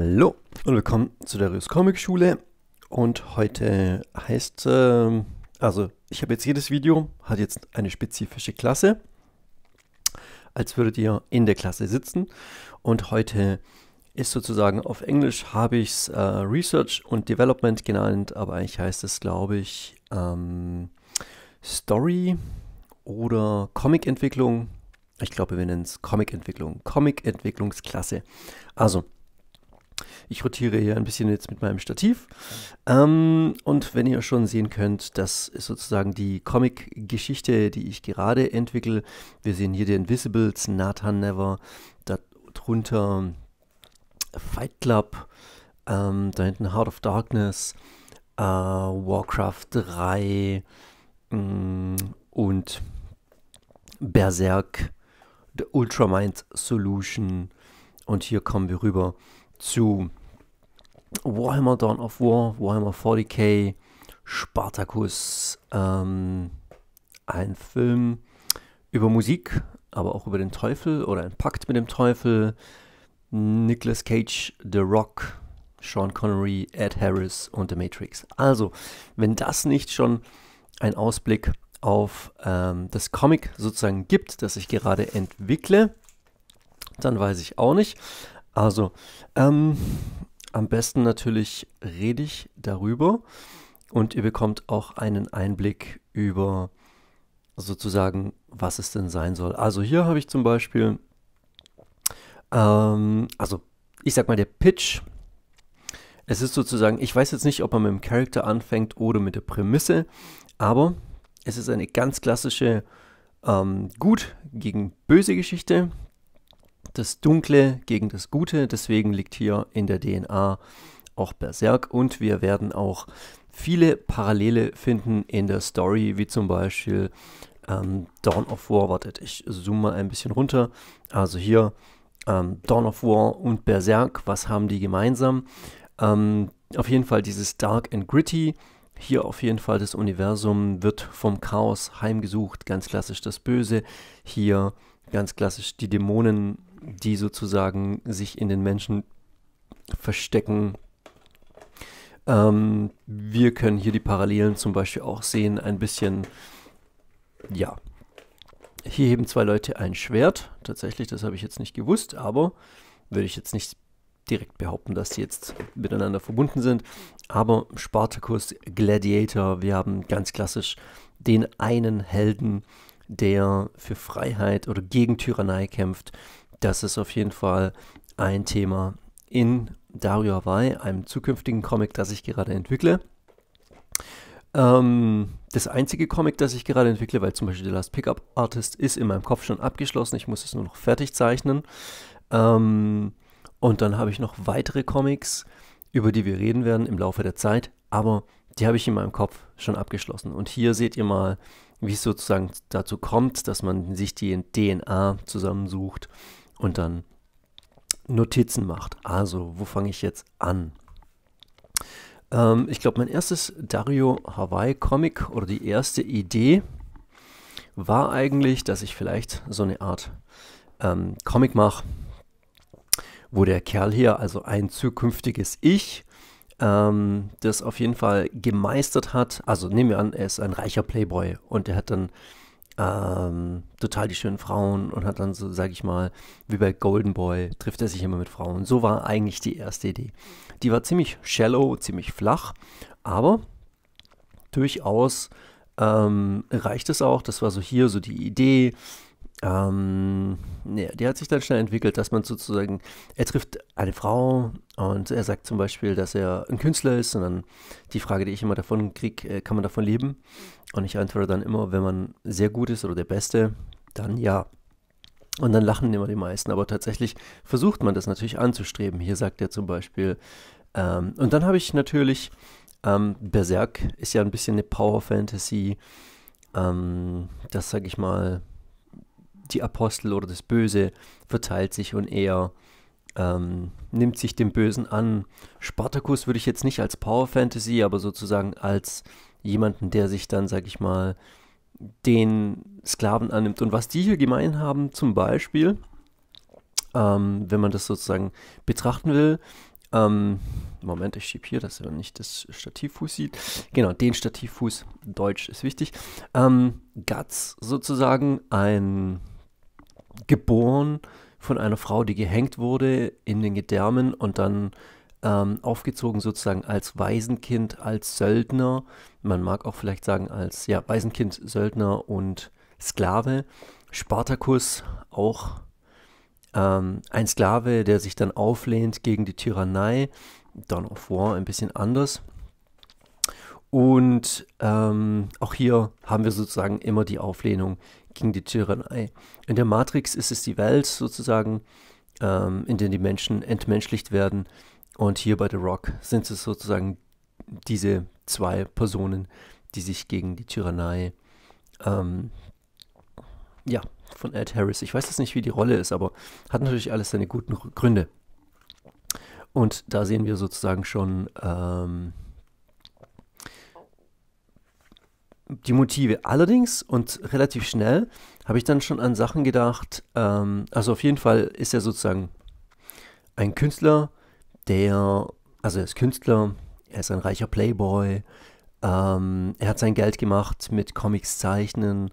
Hallo und willkommen zu der Rös Comic Schule. Und heute heißt, äh, also ich habe jetzt jedes Video, hat jetzt eine spezifische Klasse, als würdet ihr in der Klasse sitzen. Und heute ist sozusagen auf Englisch habe ich es äh, Research und Development genannt, aber eigentlich heißt es, glaube ich, ähm, Story oder Comic-Entwicklung. Ich glaube, wir nennen es Comic-Entwicklung, Comic-Entwicklungsklasse. Also, ich rotiere hier ein bisschen jetzt mit meinem Stativ. Ähm, und wenn ihr schon sehen könnt, das ist sozusagen die Comic-Geschichte, die ich gerade entwickle. Wir sehen hier die Invisibles, Nathan Never, darunter Fight Club, ähm, da hinten Heart of Darkness, äh, Warcraft 3 mh, mm, und Berserk, The Ultramind Solution. Und hier kommen wir rüber zu Warhammer Dawn of War, Warhammer 40k, Spartacus, ähm, ein Film über Musik, aber auch über den Teufel oder ein Pakt mit dem Teufel, Nicolas Cage, The Rock, Sean Connery, Ed Harris und The Matrix. Also, wenn das nicht schon ein Ausblick auf ähm, das Comic sozusagen gibt, das ich gerade entwickle, dann weiß ich auch nicht. Also, ähm, am besten natürlich rede ich darüber und ihr bekommt auch einen Einblick über sozusagen, was es denn sein soll. Also hier habe ich zum Beispiel, ähm, also ich sag mal der Pitch. Es ist sozusagen, ich weiß jetzt nicht, ob man mit dem Charakter anfängt oder mit der Prämisse, aber es ist eine ganz klassische ähm, Gut gegen Böse Geschichte das Dunkle gegen das Gute. Deswegen liegt hier in der DNA auch Berserk und wir werden auch viele Parallele finden in der Story, wie zum Beispiel ähm, Dawn of War. Wartet, ich zoome mal ein bisschen runter. Also hier ähm, Dawn of War und Berserk, was haben die gemeinsam? Ähm, auf jeden Fall dieses Dark and Gritty. Hier auf jeden Fall das Universum wird vom Chaos heimgesucht, ganz klassisch das Böse. Hier ganz klassisch die Dämonen die sozusagen sich in den Menschen verstecken. Ähm, wir können hier die Parallelen zum Beispiel auch sehen, ein bisschen, ja. Hier heben zwei Leute ein Schwert, tatsächlich, das habe ich jetzt nicht gewusst, aber würde ich jetzt nicht direkt behaupten, dass sie jetzt miteinander verbunden sind. Aber Spartacus Gladiator, wir haben ganz klassisch den einen Helden, der für Freiheit oder gegen Tyrannei kämpft das ist auf jeden Fall ein Thema in Dario Hawaii, einem zukünftigen Comic, das ich gerade entwickle. Ähm, das einzige Comic, das ich gerade entwickle, weil zum Beispiel The Last Pickup Artist ist in meinem Kopf schon abgeschlossen, ich muss es nur noch fertig zeichnen. Ähm, und dann habe ich noch weitere Comics, über die wir reden werden im Laufe der Zeit, aber die habe ich in meinem Kopf schon abgeschlossen. Und hier seht ihr mal, wie es sozusagen dazu kommt, dass man sich die DNA zusammensucht und dann Notizen macht. Also, wo fange ich jetzt an? Ähm, ich glaube, mein erstes Dario Hawaii Comic oder die erste Idee war eigentlich, dass ich vielleicht so eine Art ähm, Comic mache, wo der Kerl hier, also ein zukünftiges Ich, ähm, das auf jeden Fall gemeistert hat. Also nehmen wir an, er ist ein reicher Playboy und er hat dann ähm, total die schönen Frauen und hat dann so, sage ich mal, wie bei Golden Boy, trifft er sich immer mit Frauen. So war eigentlich die erste Idee. Die war ziemlich shallow, ziemlich flach, aber durchaus ähm, reicht es auch. Das war so hier so die Idee ähm, ja, die hat sich dann schnell entwickelt, dass man sozusagen, er trifft eine Frau und er sagt zum Beispiel, dass er ein Künstler ist und dann die Frage, die ich immer davon kriege, äh, kann man davon leben? Und ich antworte dann immer, wenn man sehr gut ist oder der Beste, dann ja. Und dann lachen immer die meisten, aber tatsächlich versucht man das natürlich anzustreben. Hier sagt er zum Beispiel, ähm, und dann habe ich natürlich, ähm, Berserk ist ja ein bisschen eine Power-Fantasy, ähm, das sage ich mal, die Apostel oder das Böse verteilt sich und er ähm, nimmt sich dem Bösen an. Spartacus würde ich jetzt nicht als Power Fantasy, aber sozusagen als jemanden, der sich dann, sag ich mal, den Sklaven annimmt. Und was die hier gemein haben, zum Beispiel, ähm, wenn man das sozusagen betrachten will, ähm, Moment, ich schiebe hier, dass er nicht das Stativfuß sieht. Genau, den Stativfuß, Deutsch ist wichtig. Ähm, Guts sozusagen, ein geboren von einer Frau, die gehängt wurde in den Gedärmen und dann ähm, aufgezogen sozusagen als Waisenkind, als Söldner. Man mag auch vielleicht sagen als ja, Waisenkind, Söldner und Sklave. Spartacus auch ähm, ein Sklave, der sich dann auflehnt gegen die Tyrannei. Dawn of War ein bisschen anders. Und ähm, auch hier haben wir sozusagen immer die Auflehnung gegen die Tyrannei. In der Matrix ist es die Welt sozusagen, ähm, in der die Menschen entmenschlicht werden. Und hier bei The Rock sind es sozusagen diese zwei Personen, die sich gegen die Tyrannei, ähm, ja, von Ed Harris. Ich weiß jetzt nicht, wie die Rolle ist, aber hat natürlich alles seine guten Gründe. Und da sehen wir sozusagen schon, ähm, die Motive. Allerdings und relativ schnell habe ich dann schon an Sachen gedacht. Ähm, also auf jeden Fall ist er sozusagen ein Künstler, der, also er ist Künstler, er ist ein reicher Playboy, ähm, er hat sein Geld gemacht mit Comics zeichnen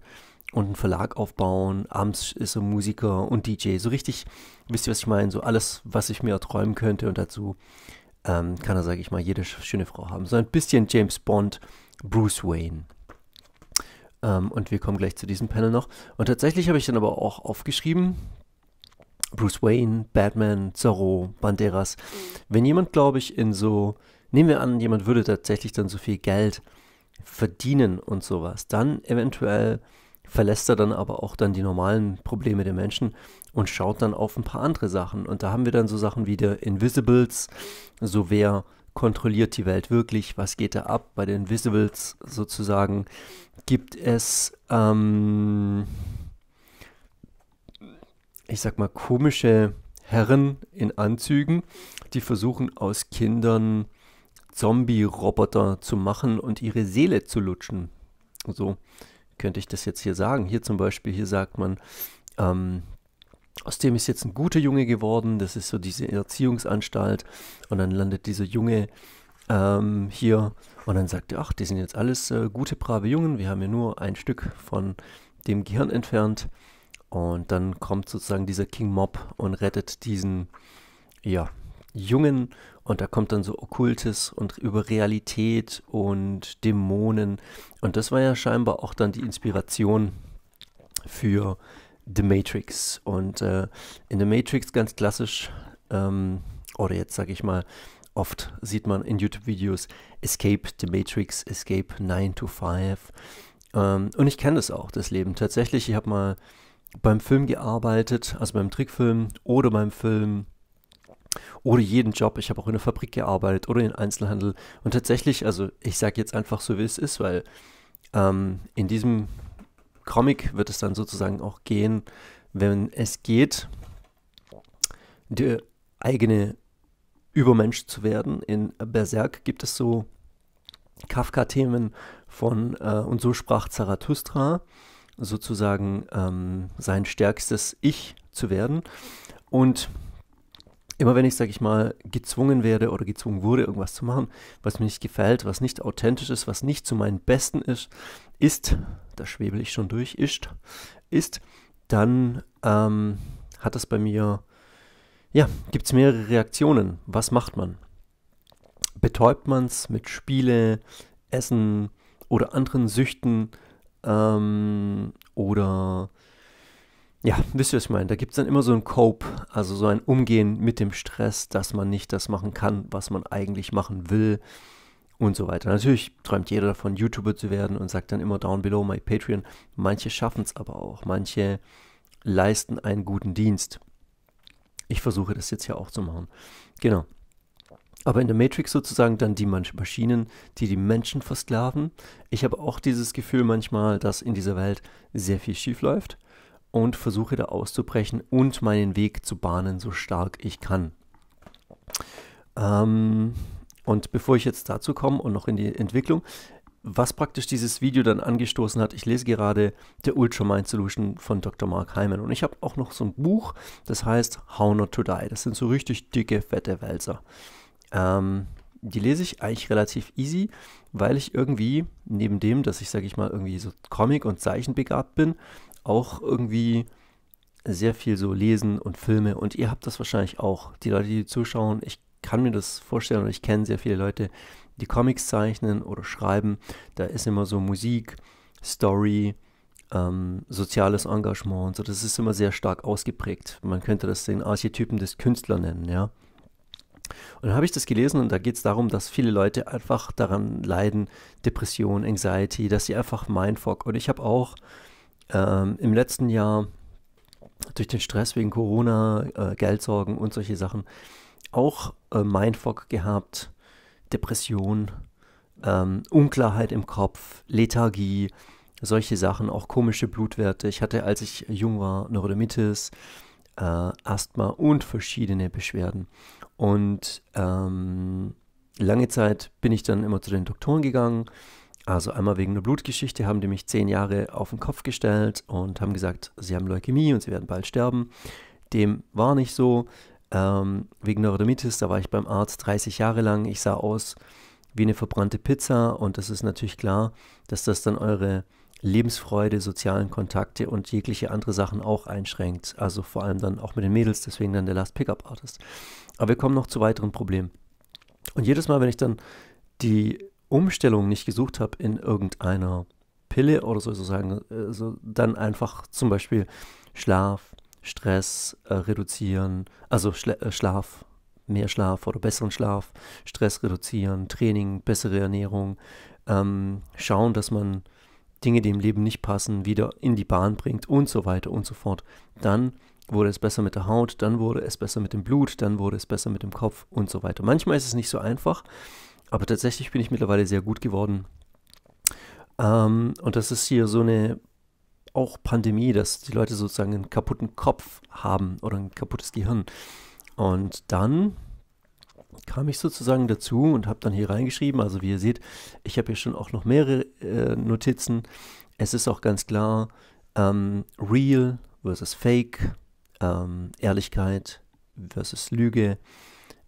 und einen Verlag aufbauen. Abends ist er Musiker und DJ. So richtig, wisst ihr, was ich meine? So alles, was ich mir erträumen könnte und dazu ähm, kann er, sage ich mal, jede schöne Frau haben. So ein bisschen James Bond, Bruce Wayne. Ähm, und wir kommen gleich zu diesem Panel noch. Und tatsächlich habe ich dann aber auch aufgeschrieben, Bruce Wayne, Batman, Zorro, Banderas. Wenn jemand, glaube ich, in so, nehmen wir an, jemand würde tatsächlich dann so viel Geld verdienen und sowas, dann eventuell verlässt er dann aber auch dann die normalen Probleme der Menschen und schaut dann auf ein paar andere Sachen. Und da haben wir dann so Sachen wie der Invisibles, so wer kontrolliert die Welt wirklich, was geht da ab bei den Visibles sozusagen, gibt es, ähm, ich sag mal, komische Herren in Anzügen, die versuchen aus Kindern Zombie-Roboter zu machen und ihre Seele zu lutschen. So könnte ich das jetzt hier sagen. Hier zum Beispiel, hier sagt man, ähm, aus dem ist jetzt ein guter Junge geworden, das ist so diese Erziehungsanstalt und dann landet dieser Junge ähm, hier und dann sagt er, ach, die sind jetzt alles äh, gute, brave Jungen, wir haben ja nur ein Stück von dem Gehirn entfernt und dann kommt sozusagen dieser King Mob und rettet diesen, ja, Jungen und da kommt dann so Okkultes und über Realität und Dämonen und das war ja scheinbar auch dann die Inspiration für The Matrix. Und äh, in The Matrix ganz klassisch, ähm, oder jetzt sage ich mal, oft sieht man in YouTube-Videos Escape The Matrix, Escape 9 to 5. Ähm, und ich kenne das auch, das Leben. Tatsächlich, ich habe mal beim Film gearbeitet, also beim Trickfilm oder beim Film oder jeden Job. Ich habe auch in der Fabrik gearbeitet oder in Einzelhandel. Und tatsächlich, also ich sage jetzt einfach so, wie es ist, weil ähm, in diesem Comic wird es dann sozusagen auch gehen, wenn es geht, der eigene Übermensch zu werden. In Berserk gibt es so Kafka-Themen von äh, Und so sprach Zarathustra, sozusagen ähm, sein stärkstes Ich zu werden. Und immer wenn ich, sage ich mal, gezwungen werde oder gezwungen wurde, irgendwas zu machen, was mir nicht gefällt, was nicht authentisch ist, was nicht zu meinen Besten ist, ist, da schwebel ich schon durch, ist, ist, dann ähm, hat das bei mir, ja, gibt es mehrere Reaktionen. Was macht man? Betäubt man es mit Spiele, Essen oder anderen Süchten ähm, oder ja, wisst ihr, was ich meine? Da gibt es dann immer so ein Cope, also so ein Umgehen mit dem Stress, dass man nicht das machen kann, was man eigentlich machen will und so weiter. Natürlich träumt jeder davon, YouTuber zu werden und sagt dann immer down below my Patreon. Manche schaffen es aber auch, manche leisten einen guten Dienst. Ich versuche das jetzt hier auch zu machen. Genau. Aber in der Matrix sozusagen dann die Maschinen, die die Menschen versklaven. Ich habe auch dieses Gefühl manchmal, dass in dieser Welt sehr viel schief läuft und versuche da auszubrechen und meinen Weg zu bahnen, so stark ich kann. Ähm, und bevor ich jetzt dazu komme und noch in die Entwicklung, was praktisch dieses Video dann angestoßen hat, ich lese gerade The Mind Solution von Dr. Mark Hyman und ich habe auch noch so ein Buch, das heißt How Not to Die. Das sind so richtig dicke, fette Wälzer. Ähm, die lese ich eigentlich relativ easy, weil ich irgendwie neben dem, dass ich, sage ich mal, irgendwie so Comic- und Zeichenbegabt bin, auch irgendwie sehr viel so lesen und Filme. Und ihr habt das wahrscheinlich auch. Die Leute, die zuschauen, ich kann mir das vorstellen und ich kenne sehr viele Leute, die Comics zeichnen oder schreiben. Da ist immer so Musik, Story, ähm, soziales Engagement und so. Das ist immer sehr stark ausgeprägt. Man könnte das den Archetypen des Künstlers nennen, ja. Und dann habe ich das gelesen und da geht es darum, dass viele Leute einfach daran leiden, Depression, Anxiety, dass sie einfach Mindfuck. Und ich habe auch ähm, im letzten Jahr durch den Stress wegen Corona, äh, Geldsorgen und solche Sachen auch äh, Mindfuck gehabt, Depression, ähm, Unklarheit im Kopf, Lethargie, solche Sachen, auch komische Blutwerte. Ich hatte, als ich jung war, Neurodermitis, äh, Asthma und verschiedene Beschwerden. Und ähm, lange Zeit bin ich dann immer zu den Doktoren gegangen. Also einmal wegen einer Blutgeschichte haben die mich zehn Jahre auf den Kopf gestellt und haben gesagt, sie haben Leukämie und sie werden bald sterben. Dem war nicht so. Ähm, wegen Neurodermitis, da war ich beim Arzt 30 Jahre lang. Ich sah aus wie eine verbrannte Pizza und das ist natürlich klar, dass das dann eure Lebensfreude, sozialen Kontakte und jegliche andere Sachen auch einschränkt. Also vor allem dann auch mit den Mädels, deswegen dann der Last Pickup Artist. Aber wir kommen noch zu weiteren Problemen. Und jedes Mal, wenn ich dann die Umstellung nicht gesucht habe in irgendeiner Pille oder sozusagen, also dann einfach zum Beispiel Schlaf, Stress äh, reduzieren, also Schla äh, Schlaf, mehr Schlaf oder besseren Schlaf, Stress reduzieren, Training, bessere Ernährung, ähm, schauen, dass man Dinge, die im Leben nicht passen, wieder in die Bahn bringt und so weiter und so fort. Dann wurde es besser mit der Haut, dann wurde es besser mit dem Blut, dann wurde es besser mit dem Kopf und so weiter. Manchmal ist es nicht so einfach, aber tatsächlich bin ich mittlerweile sehr gut geworden. Ähm, und das ist hier so eine auch Pandemie, dass die Leute sozusagen einen kaputten Kopf haben oder ein kaputtes Gehirn. Und dann kam ich sozusagen dazu und habe dann hier reingeschrieben. Also wie ihr seht, ich habe hier schon auch noch mehrere äh, Notizen. Es ist auch ganz klar, ähm, real versus fake, ähm, Ehrlichkeit versus Lüge,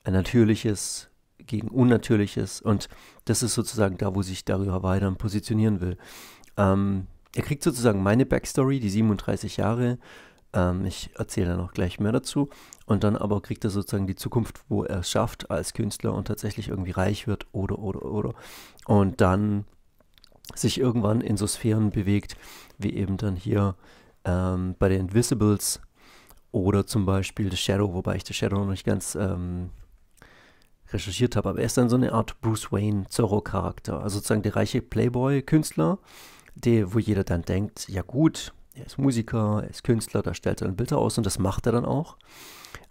ein natürliches gegen unnatürliches. Und das ist sozusagen da, wo sich darüber weiter positionieren will. Ähm, er kriegt sozusagen meine Backstory, die 37 Jahre, ähm, ich erzähle dann auch gleich mehr dazu. Und dann aber kriegt er sozusagen die Zukunft, wo er es schafft als Künstler und tatsächlich irgendwie reich wird oder, oder, oder. Und dann sich irgendwann in so Sphären bewegt, wie eben dann hier ähm, bei den Invisibles oder zum Beispiel The Shadow, wobei ich The Shadow noch nicht ganz ähm, recherchiert habe, aber er ist dann so eine Art Bruce Wayne Zorro-Charakter, also sozusagen der reiche Playboy-Künstler, wo jeder dann denkt, ja gut, er ist Musiker, er ist Künstler, da stellt er dann Bilder aus und das macht er dann auch.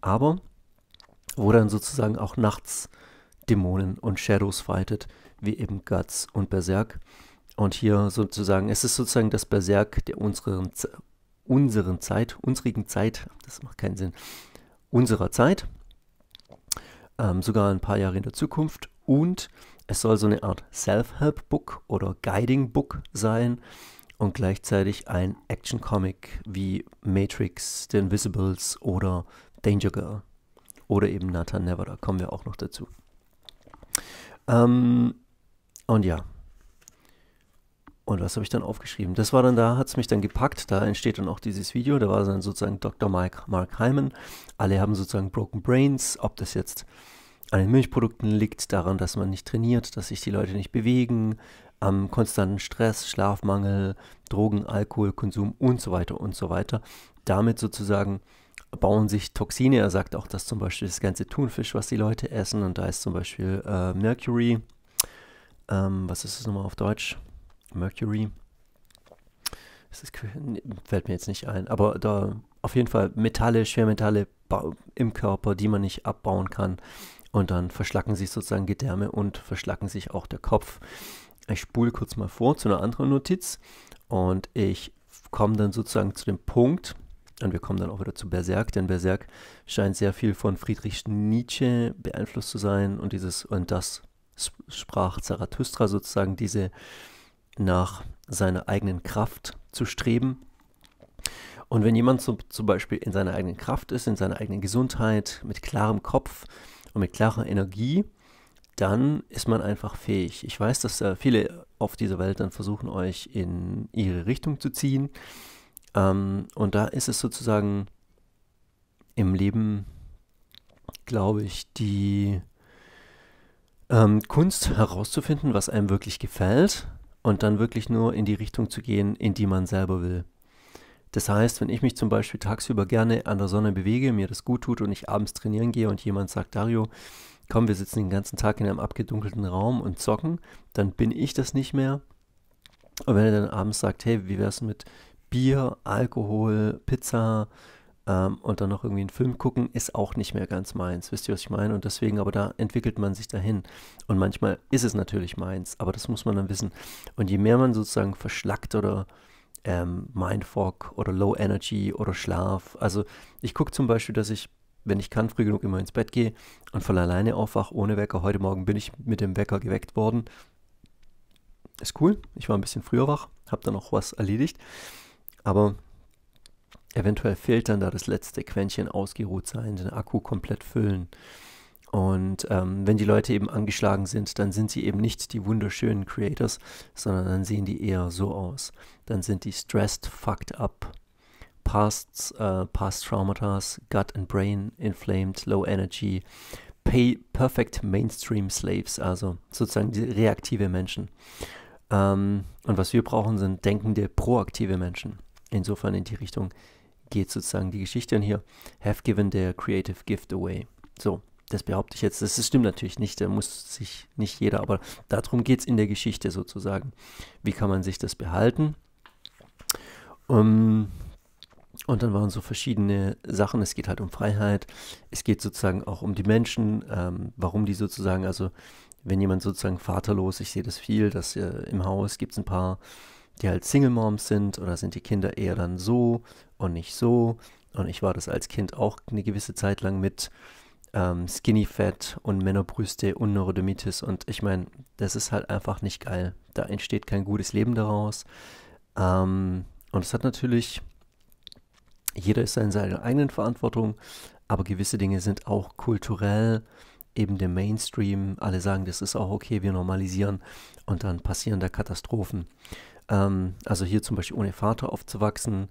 Aber wo dann sozusagen auch nachts Dämonen und Shadows fightet, wie eben Guts und Berserk. Und hier sozusagen, es ist sozusagen das Berserk der unseren, unseren Zeit, unsrigen Zeit, das macht keinen Sinn, unserer Zeit, ähm, sogar ein paar Jahre in der Zukunft. Und es soll so eine Art Self-Help-Book oder Guiding-Book sein, und gleichzeitig ein Action-Comic wie Matrix, The Invisibles oder Danger Girl oder eben Nathan Never, da kommen wir auch noch dazu. Ähm, und ja. Und was habe ich dann aufgeschrieben? Das war dann da, hat es mich dann gepackt. Da entsteht dann auch dieses Video. Da war dann sozusagen Dr. Mike, Mark Hyman. Alle haben sozusagen Broken Brains. Ob das jetzt an den Milchprodukten liegt, daran, dass man nicht trainiert, dass sich die Leute nicht bewegen, am konstanten Stress, Schlafmangel, Drogen, Alkoholkonsum und so weiter und so weiter. Damit sozusagen bauen sich Toxine. Er sagt auch, dass zum Beispiel das ganze Thunfisch, was die Leute essen, und da ist zum Beispiel äh, Mercury. Ähm, was ist das nochmal auf Deutsch? Mercury. Das ist, fällt mir jetzt nicht ein. Aber da auf jeden Fall Metalle, Schwermetalle im Körper, die man nicht abbauen kann. Und dann verschlacken sich sozusagen Gedärme und verschlacken sich auch der Kopf. Ich spule kurz mal vor zu einer anderen Notiz und ich komme dann sozusagen zu dem Punkt, und wir kommen dann auch wieder zu Berserk, denn Berserk scheint sehr viel von Friedrich Nietzsche beeinflusst zu sein und dieses und das sprach Zarathustra sozusagen, diese nach seiner eigenen Kraft zu streben. Und wenn jemand zum, zum Beispiel in seiner eigenen Kraft ist, in seiner eigenen Gesundheit, mit klarem Kopf, und mit klarer Energie, dann ist man einfach fähig. Ich weiß, dass äh, viele auf dieser Welt dann versuchen, euch in ihre Richtung zu ziehen. Ähm, und da ist es sozusagen im Leben, glaube ich, die ähm, Kunst herauszufinden, was einem wirklich gefällt und dann wirklich nur in die Richtung zu gehen, in die man selber will. Das heißt, wenn ich mich zum Beispiel tagsüber gerne an der Sonne bewege, mir das gut tut und ich abends trainieren gehe und jemand sagt, Dario, komm, wir sitzen den ganzen Tag in einem abgedunkelten Raum und zocken, dann bin ich das nicht mehr. Und wenn er dann abends sagt, hey, wie wär's mit Bier, Alkohol, Pizza ähm, und dann noch irgendwie einen Film gucken, ist auch nicht mehr ganz meins. Wisst ihr, was ich meine? Und deswegen, aber da entwickelt man sich dahin. Und manchmal ist es natürlich meins, aber das muss man dann wissen. Und je mehr man sozusagen verschlackt oder ähm, Mindfog oder Low Energy oder Schlaf. Also ich gucke zum Beispiel, dass ich, wenn ich kann, früh genug immer ins Bett gehe und von alleine aufwache ohne Wecker. Heute Morgen bin ich mit dem Wecker geweckt worden. Ist cool. Ich war ein bisschen früher wach, habe dann noch was erledigt. Aber eventuell fehlt dann da das letzte Quäntchen ausgeruht sein, den Akku komplett füllen. Und ähm, wenn die Leute eben angeschlagen sind, dann sind sie eben nicht die wunderschönen Creators, sondern dann sehen die eher so aus. Dann sind die stressed, fucked up, äh, past, uh, past traumata, gut and brain inflamed, low energy, pay, perfect mainstream slaves, also sozusagen die reaktive Menschen. Ähm, und was wir brauchen, sind denkende, proaktive Menschen. Insofern in die Richtung geht sozusagen die Geschichte. Und hier, have given their creative gift away. So, das behaupte ich jetzt, das, stimmt natürlich nicht, da muss sich nicht jeder, aber darum geht es in der Geschichte sozusagen. Wie kann man sich das behalten? Um, ähm, und dann waren so verschiedene Sachen. Es geht halt um Freiheit. Es geht sozusagen auch um die Menschen, ähm, warum die sozusagen, also wenn jemand sozusagen vaterlos, ich sehe das viel, dass äh, im Haus gibt es ein paar, die halt Single Moms sind oder sind die Kinder eher dann so und nicht so. Und ich war das als Kind auch eine gewisse Zeit lang mit ähm, Skinny Fat und Männerbrüste und Neurodermitis. Und ich meine, das ist halt einfach nicht geil. Da entsteht kein gutes Leben daraus. Ähm, und es hat natürlich, jeder ist in seiner eigenen Verantwortung, aber gewisse Dinge sind auch kulturell eben der Mainstream. Alle sagen, das ist auch okay, wir normalisieren und dann passieren da Katastrophen. Ähm, also hier zum Beispiel ohne Vater aufzuwachsen,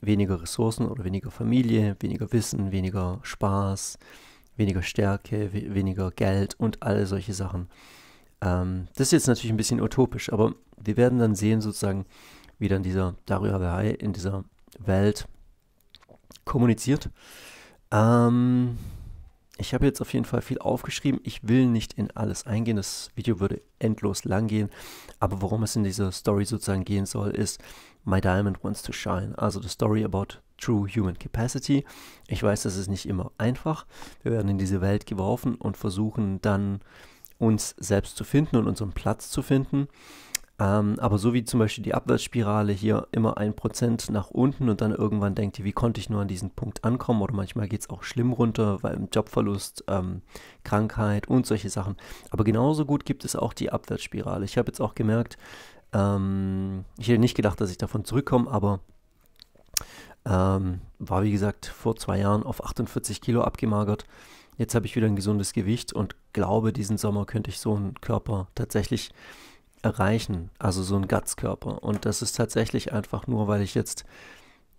weniger Ressourcen oder weniger Familie, weniger Wissen, weniger Spaß, weniger Stärke, we weniger Geld und all solche Sachen. Ähm, das ist jetzt natürlich ein bisschen utopisch, aber wir werden dann sehen, sozusagen, wie dann dieser Dario in dieser Welt kommuniziert. Ähm, ich habe jetzt auf jeden Fall viel aufgeschrieben. Ich will nicht in alles eingehen. Das Video würde endlos lang gehen. Aber worum es in dieser Story sozusagen gehen soll, ist My Diamond Wants to Shine. Also the story about True Human Capacity. Ich weiß, das ist nicht immer einfach. Wir werden in diese Welt geworfen und versuchen dann uns selbst zu finden und unseren Platz zu finden. Ähm, aber so wie zum Beispiel die Abwärtsspirale hier immer ein Prozent nach unten und dann irgendwann denkt ihr, wie konnte ich nur an diesen Punkt ankommen? Oder manchmal geht es auch schlimm runter, weil Jobverlust, ähm, Krankheit und solche Sachen. Aber genauso gut gibt es auch die Abwärtsspirale. Ich habe jetzt auch gemerkt, ähm, ich hätte nicht gedacht, dass ich davon zurückkomme, aber ähm, war wie gesagt vor zwei Jahren auf 48 Kilo abgemagert. Jetzt habe ich wieder ein gesundes Gewicht und glaube, diesen Sommer könnte ich so einen Körper tatsächlich erreichen. Also so einen Gatzkörper. Und das ist tatsächlich einfach nur, weil ich jetzt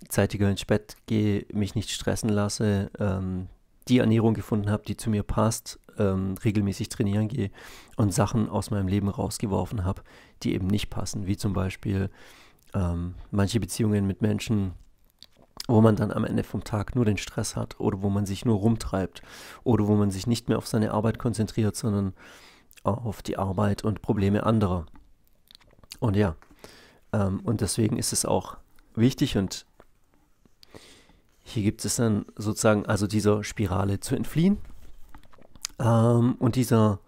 zeitiger ins Bett gehe, mich nicht stressen lasse, ähm, die Ernährung gefunden habe, die zu mir passt, ähm, regelmäßig trainieren gehe und Sachen aus meinem Leben rausgeworfen habe, die eben nicht passen. Wie zum Beispiel ähm, manche Beziehungen mit Menschen, wo man dann am Ende vom Tag nur den Stress hat oder wo man sich nur rumtreibt oder wo man sich nicht mehr auf seine Arbeit konzentriert, sondern auf die Arbeit und Probleme anderer. Und ja, ähm, und deswegen ist es auch wichtig und hier gibt es dann sozusagen also dieser Spirale zu entfliehen. Ähm, und dieser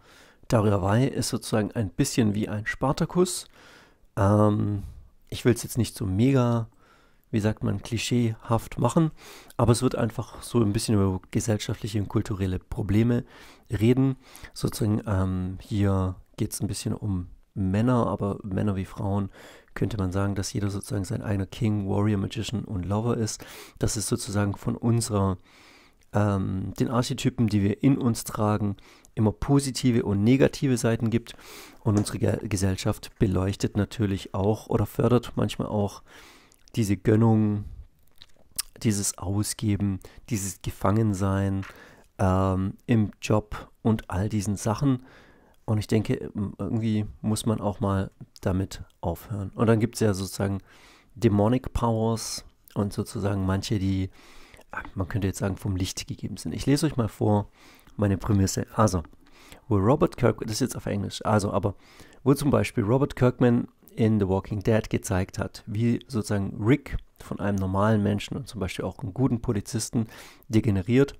Darurei ist sozusagen ein bisschen wie ein Spartakus. Ähm, ich will es jetzt nicht so mega wie sagt man, klischeehaft machen, aber es wird einfach so ein bisschen über gesellschaftliche und kulturelle Probleme reden. Sozusagen ähm, hier geht es ein bisschen um Männer, aber Männer wie Frauen könnte man sagen, dass jeder sozusagen sein eigener King, Warrior, Magician und Lover ist. Das ist sozusagen von unserer, ähm, den Archetypen, die wir in uns tragen, immer positive und negative Seiten gibt. Und unsere Ge Gesellschaft beleuchtet natürlich auch oder fördert manchmal auch diese Gönnung, dieses Ausgeben, dieses Gefangensein ähm, im Job und all diesen Sachen. Und ich denke, irgendwie muss man auch mal damit aufhören. Und dann gibt es ja sozusagen Demonic Powers und sozusagen manche, die, ah, man könnte jetzt sagen, vom Licht gegeben sind. Ich lese euch mal vor meine Prämisse. Also, wo Robert Kirkman, das ist jetzt auf Englisch, also, aber wo zum Beispiel Robert Kirkman in The Walking Dead gezeigt hat, wie sozusagen Rick von einem normalen Menschen und zum Beispiel auch einem guten Polizisten degeneriert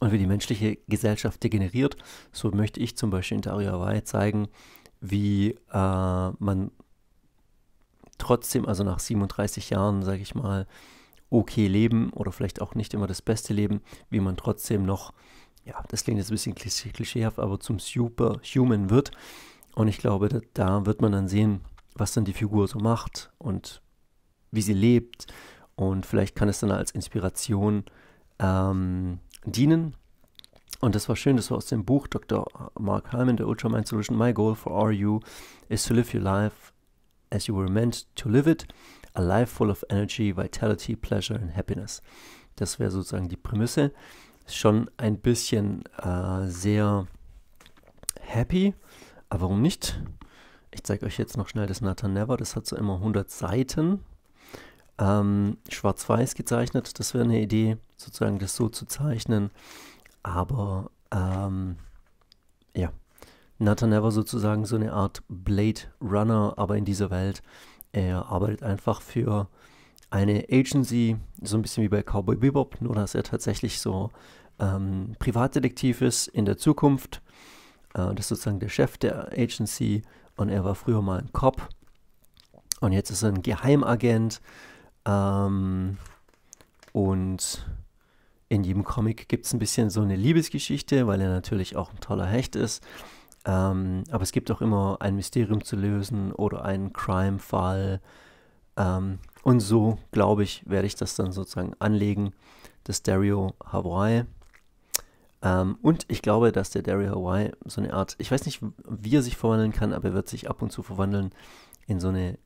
und wie die menschliche Gesellschaft degeneriert, so möchte ich zum Beispiel in Dario Hawaii zeigen, wie äh, man trotzdem, also nach 37 Jahren, sage ich mal, okay leben oder vielleicht auch nicht immer das beste Leben, wie man trotzdem noch, ja, das klingt jetzt ein bisschen klischeehaft, aber zum Superhuman wird und ich glaube, da wird man dann sehen, was dann die Figur so macht und wie sie lebt. Und vielleicht kann es dann als Inspiration ähm, dienen. Und das war schön, das war aus dem Buch Dr. Mark Hyman, The Ultramind Solution. My goal for all you is to live your life as you were meant to live it. A life full of energy, vitality, pleasure and happiness. Das wäre sozusagen die Prämisse. Schon ein bisschen äh, sehr happy, aber warum nicht? Ich zeige euch jetzt noch schnell das Nathan Never. Das hat so immer 100 Seiten. Ähm, Schwarz-Weiß gezeichnet. Das wäre eine Idee, sozusagen das so zu zeichnen. Aber ähm, ja, Nathan Never sozusagen so eine Art Blade Runner, aber in dieser Welt. Er arbeitet einfach für eine Agency, so ein bisschen wie bei Cowboy Bebop, nur dass er tatsächlich so ähm, Privatdetektiv ist in der Zukunft äh, das ist sozusagen der Chef der Agency und er war früher mal ein Cop und jetzt ist er ein Geheimagent. Ähm, und in jedem Comic gibt es ein bisschen so eine Liebesgeschichte, weil er natürlich auch ein toller Hecht ist. Ähm, aber es gibt auch immer ein Mysterium zu lösen oder einen Crime-Fall. Ähm, und so, glaube ich, werde ich das dann sozusagen anlegen. Das Dario Hawaii. Ähm, und ich glaube, dass der Derry Hawaii so eine Art, ich weiß nicht, wie er sich verwandeln kann, aber er wird sich ab und zu verwandeln in so eine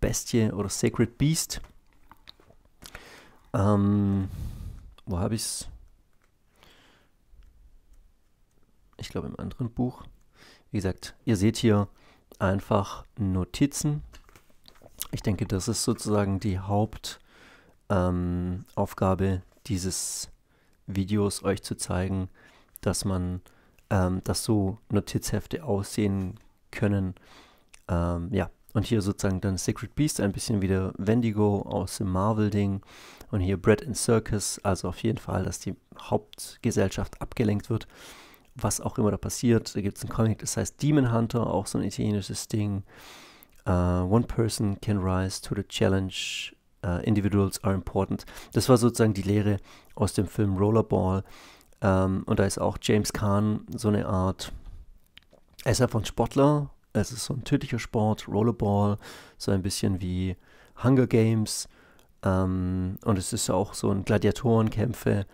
Bestie oder Sacred Beast. Ähm, wo habe ich es? Ich glaube im anderen Buch. Wie gesagt, ihr seht hier einfach Notizen. Ich denke, das ist sozusagen die Hauptaufgabe ähm, dieses Videos euch zu zeigen, dass man, ähm, dass so Notizhefte aussehen können. Ähm, ja, und hier sozusagen dann Sacred Beast, ein bisschen wieder Wendigo aus dem Marvel-Ding. Und hier Bread and Circus, also auf jeden Fall, dass die Hauptgesellschaft abgelenkt wird. Was auch immer da passiert. Da gibt es einen Comic, das heißt Demon Hunter, auch so ein italienisches Ding. Uh, one person can rise to the challenge uh, Individuals are important. Das war sozusagen die Lehre aus dem Film Rollerball. Um, ähm, und da ist auch James Kahn so eine Art, er ist einfach ein Sportler, es ist so ein tödlicher Sport, Rollerball, so ein bisschen wie Hunger Games. Um, ähm, und es ist auch so ein Gladiatorenkämpfe.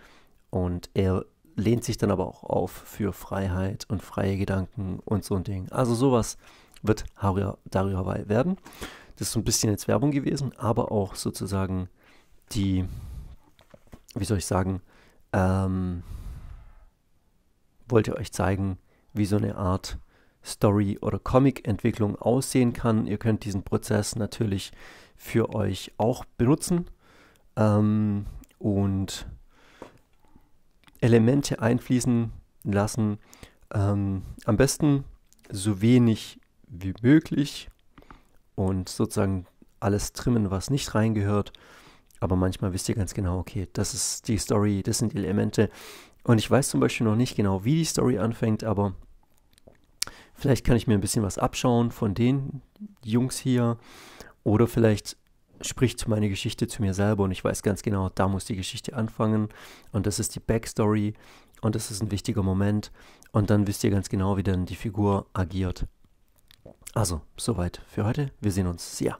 Und er lehnt sich dann aber auch auf für Freiheit und freie Gedanken und so ein Ding. Also sowas wird Dario Hawaii werden das ist so ein bisschen jetzt Werbung gewesen, aber auch sozusagen die, wie soll ich sagen, ähm, wollte euch zeigen, wie so eine Art Story- oder Comic-Entwicklung aussehen kann. Ihr könnt diesen Prozess natürlich für euch auch benutzen ähm, und Elemente einfließen lassen. Ähm, am besten so wenig wie möglich und sozusagen alles trimmen, was nicht reingehört. Aber manchmal wisst ihr ganz genau, okay, das ist die Story, das sind die Elemente. Und ich weiß zum Beispiel noch nicht genau, wie die Story anfängt, aber vielleicht kann ich mir ein bisschen was abschauen von den Jungs hier. Oder vielleicht spricht meine Geschichte zu mir selber und ich weiß ganz genau, da muss die Geschichte anfangen. Und das ist die Backstory und das ist ein wichtiger Moment. Und dann wisst ihr ganz genau, wie dann die Figur agiert. Also, soweit für heute. Wir sehen uns. Ja.